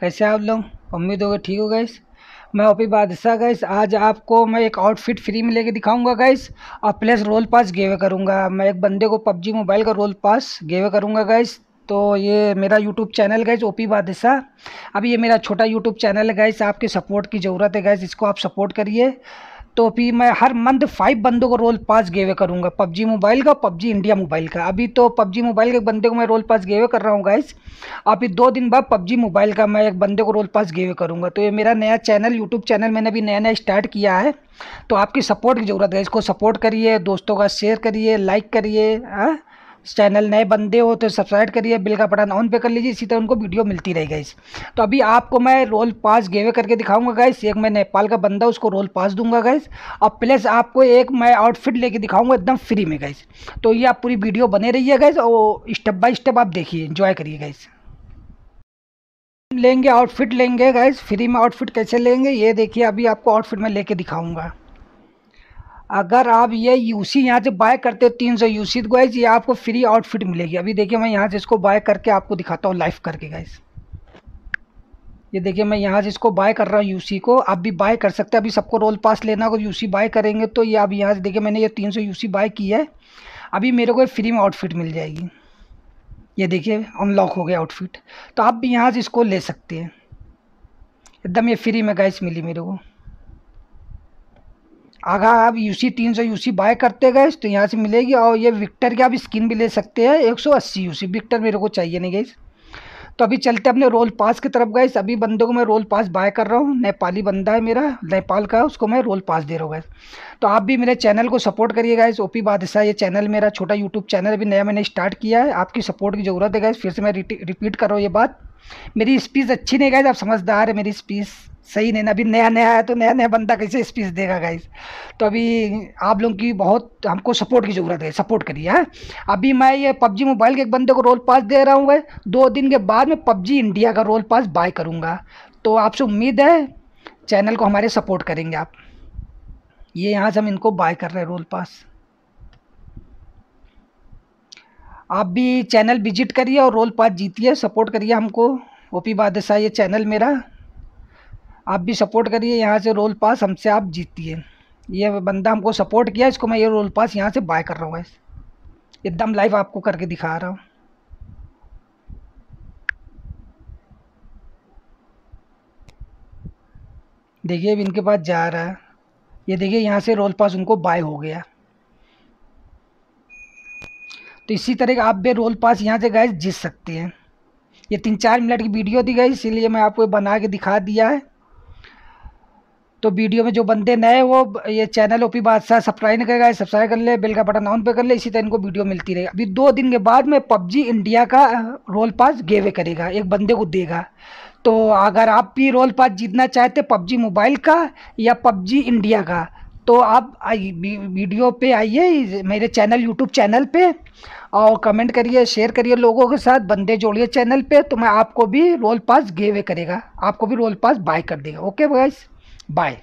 कैसे आप लोग उम्मीद गए ठीक हो गैस मैं ओपी बादशाह गैस आज आपको मैं एक आउटफिट फ्री में लेके दिखाऊंगा गैस और प्लस रोल पास गेवे करूंगा मैं एक बंदे को पबजी मोबाइल का रोल पास गेवे करूंगा गैस तो ये मेरा यूट्यूब चैनल गैस ओपी बादशाह अब ये मेरा छोटा यूट्यूब चैनल है गैस आपके सपोर्ट की ज़रूरत है गैस इसको आप सपोर्ट करिए तो अभी मैं हर मंथ फाइव बंदों को रोल पास गेवे करूँगा पबजी मोबाइल का पबजी इंडिया मोबाइल का अभी तो पबजी मोबाइल के बंदे को मैं रोल पास गेवे कर रहा हूँ गाइस अभी दो दिन बाद पबजी मोबाइल का मैं एक बंदे को रोल पास गेवे करूँगा तो ये मेरा नया चैनल यूट्यूब चैनल मैंने अभी नया नया स्टार्ट किया है तो आपकी सपोर्ट की ज़रूरत है इसको सपोर्ट करिए दोस्तों का शेयर करिए लाइक करिए हाँ चैनल नए बंदे हो तो सब्सक्राइब करिए बिल का बटन ऑन पे कर लीजिए इसी तरह उनको वीडियो मिलती रही गाइस तो अभी आपको मैं रोल पास गेवे करके दिखाऊंगा गाइस एक मैं नेपाल का बंदा उसको रोल पास दूंगा गाइस और प्लस आपको एक मैं आउटफिट लेके दिखाऊंगा एकदम फ्री में गाइस तो ये आप पूरी वीडियो बने रहिए गाइस और स्टेप बाय स्टेप आप देखिए इंजॉय करिए गाइस लेंगे आउटफिट लेंगे गाइस फ्री में आउटफिट कैसे लेंगे ये देखिए अभी आपको आउटफिट में लेके दिखाऊंगा अगर आप ये यूसी यहाँ से बाय करते हो तीन सौ यूसी तो गाइज ये आपको फ्री आउटफिट मिलेगी अभी देखिए मैं यहाँ से इसको बाय करके आपको दिखाता हूँ लाइव करके गाइज ये देखिए मैं यहाँ से इसको बाय कर रहा हूँ यूसी को आप भी बाय कर सकते हैं अभी सबको रोल पास लेना अगर यूसी बाय करेंगे तो ये अब यहाँ से देखिए मैंने ये तीन सौ यूसी बाय की है अभी मेरे को फ्री में आउटफिट मिल जाएगी ये देखिए अनलॉक हो गया आउटफिट तो आप भी यहाँ से इसको ले सकते हैं एकदम ये फ्री में गाइस मिली मेरे को अगर आप यूसी 300 यूसी बाय करते गए तो यहाँ से मिलेगी और ये विक्टर की आप स्किन भी ले सकते हैं 180 यूसी विक्टर मेरे को चाहिए नहीं गई तो अभी चलते अपने रोल पास की तरफ गए सभी बंदों को मैं रोल पास बाय कर रहा हूँ नेपाली बंदा है मेरा नेपाल का उसको मैं रोल पास दे रहा हूँ तो आप भी मेरे चैनल को सपोर्ट करिए इस ओपी बादशाह ये चैनल मेरा छोटा यूट्यूब चैनल भी नया मैंने स्टार्ट किया है आपकी सपोर्ट की ज़रूरत है गए फिर से मैं रिपीट कर रहा हूँ ये बात मेरी स्पीच अच्छी नहीं गाइज आप समझदार है मेरी स्पीच सही नहीं ना अभी नया नया है तो नया नया बंदा कैसे स्पीच देगा गाइज तो अभी आप लोगों की बहुत हमको सपोर्ट की ज़रूरत है सपोर्ट करिए हाँ अभी मैं ये पबजी मोबाइल के एक बंदे को रोल पास दे रहा हूँ मैं दो दिन के बाद मैं पबजी इंडिया का रोल पास बाय करूँगा तो आपसे उम्मीद है चैनल को हमारे सपोर्ट करेंगे आप ये यहाँ से हम इनको बाय कर रहे हैं रोल पास आप भी चैनल विजिट करिए और रोल पास जीतिए सपोर्ट करिए हमको ओपी बादशाह ये चैनल मेरा आप भी सपोर्ट करिए यहाँ से रोल पास हमसे आप जीतिए ये बंदा हमको सपोर्ट किया इसको मैं ये रोल पास यहाँ से बाय कर रहा हूँ एकदम लाइव आपको करके दिखा रहा हूँ देखिए अब इनके पास जा रहा है ये देखिए यहाँ से रोल पास उनको बाय हो गया तो इसी तरह आप भी रोल पास यहाँ से गैस जीत सकते हैं ये तीन चार मिनट की वीडियो दी गई इसीलिए मैं आपको बना के दिखा दिया है तो वीडियो में जो बंदे नए वो ये चैनल ओपी बादशाह सब्सक्राइब करेगा सब्सक्राइब कर ले बेल का बटन ऑन पे कर ले इसी तरह इनको वीडियो मिलती रहेगी अभी दो दिन के बाद में पबजी इंडिया का रोल पास गेवे करेगा एक बंदे को देगा तो अगर आप भी रोल पास जीतना चाहते पबजी मोबाइल का या पबजी इंडिया का तो आप वीडियो पे आइए मेरे चैनल यूट्यूब चैनल पे और कमेंट करिए शेयर करिए लोगों के साथ बंदे जोड़िए चैनल पे तो मैं आपको भी रोल पास गिव अवे करेगा आपको भी रोल पास बाय कर देगा ओके गाइस बाय